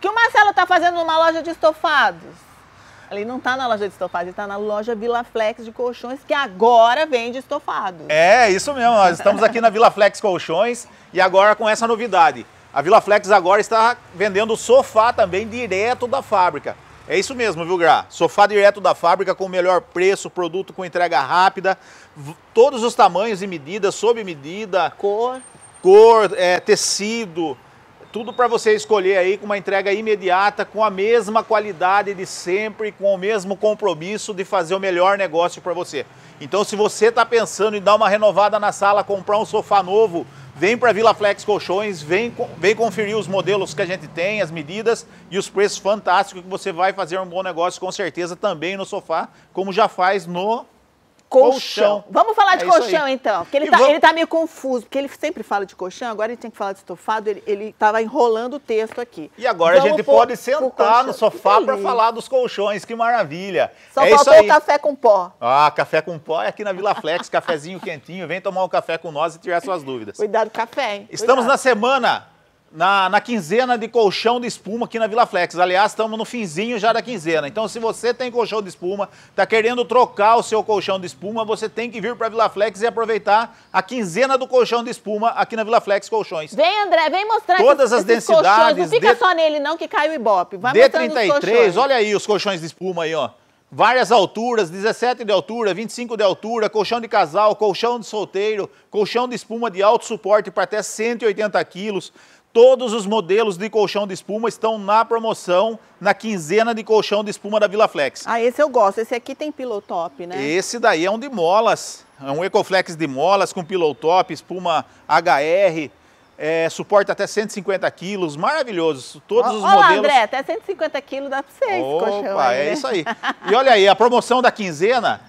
O que o Marcelo está fazendo numa loja de estofados? Ele não está na loja de estofados, ele está na loja Vila Flex de colchões, que agora vende estofados. É, isso mesmo. Nós estamos aqui na Vila Flex Colchões e agora com essa novidade. A Vila Flex agora está vendendo sofá também direto da fábrica. É isso mesmo, viu, Gra? Sofá direto da fábrica com o melhor preço, produto com entrega rápida, todos os tamanhos e medidas, sob medida. Cor. Cor, é, tecido, tudo para você escolher aí com uma entrega imediata, com a mesma qualidade de sempre, com o mesmo compromisso de fazer o melhor negócio para você. Então, se você está pensando em dar uma renovada na sala, comprar um sofá novo, vem para Vila Flex Colchões, vem, vem conferir os modelos que a gente tem, as medidas e os preços fantásticos que você vai fazer um bom negócio com certeza também no sofá, como já faz no colchão. colchão. Vamos falar de é colchão, então. Porque ele está vamos... tá meio confuso, porque ele sempre fala de colchão, agora ele tem que falar de estofado, ele estava enrolando o texto aqui. E agora vamos a gente por, pode sentar no sofá para falar dos colchões, que maravilha. Só é faltou o café com pó. Ah, café com pó é aqui na Vila Flex, cafezinho quentinho. Vem tomar um café com nós e tirar suas dúvidas. Cuidado, café, hein? Estamos Cuidado. na semana na, na quinzena de colchão de espuma aqui na Vila Flex. Aliás, estamos no finzinho já da quinzena. Então, se você tem colchão de espuma, está querendo trocar o seu colchão de espuma, você tem que vir para a Vila Flex e aproveitar a quinzena do colchão de espuma aqui na Vila Flex Colchões. Vem, André, vem mostrar Todas esses, as densidades. Colchões. Não fica de... só nele, não, que cai o ibope. Vai D33, olha aí os colchões de espuma aí, ó várias alturas, 17 de altura, 25 de altura, colchão de casal, colchão de solteiro, colchão de espuma de alto suporte para até 180 quilos. Todos os modelos de colchão de espuma estão na promoção na quinzena de colchão de espuma da Vila Flex. Ah, esse eu gosto. Esse aqui tem pillow top, né? Esse daí é um de molas. É um Ecoflex de molas com pillow top, espuma HR, é, suporta até 150 quilos, maravilhosos. Todos os olá, modelos. André, até 150 quilos dá para vocês. Opa, é né? isso aí. E olha aí, a promoção da quinzena,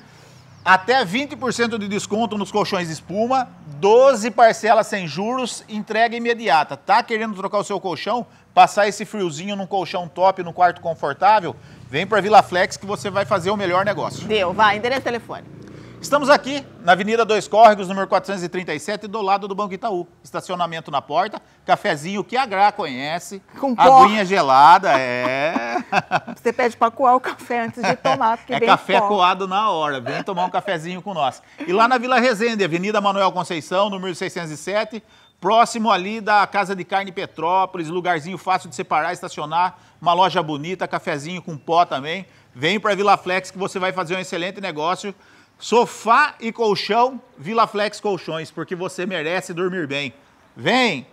até 20% de desconto nos colchões de espuma, 12 parcelas sem juros, entrega imediata. Tá querendo trocar o seu colchão? Passar esse friozinho num colchão top, num quarto confortável? Vem para Vila Flex que você vai fazer o melhor negócio. Deu, vai, endereço telefone. Estamos aqui na Avenida Dois Córregos, número 437, do lado do Banco Itaú. Estacionamento na porta, cafezinho que a Gra conhece, Com aguinha gelada, é. Você pede para coar o café antes de tomar, porque é café pó. coado na hora, vem tomar um cafezinho com nós. E lá na Vila Resende, Avenida Manuel Conceição, número 607, próximo ali da Casa de Carne Petrópolis, lugarzinho fácil de separar, estacionar, uma loja bonita, cafezinho com pó também. Vem para a Vila Flex que você vai fazer um excelente negócio Sofá e colchão, Vila Flex Colchões, porque você merece dormir bem. Vem!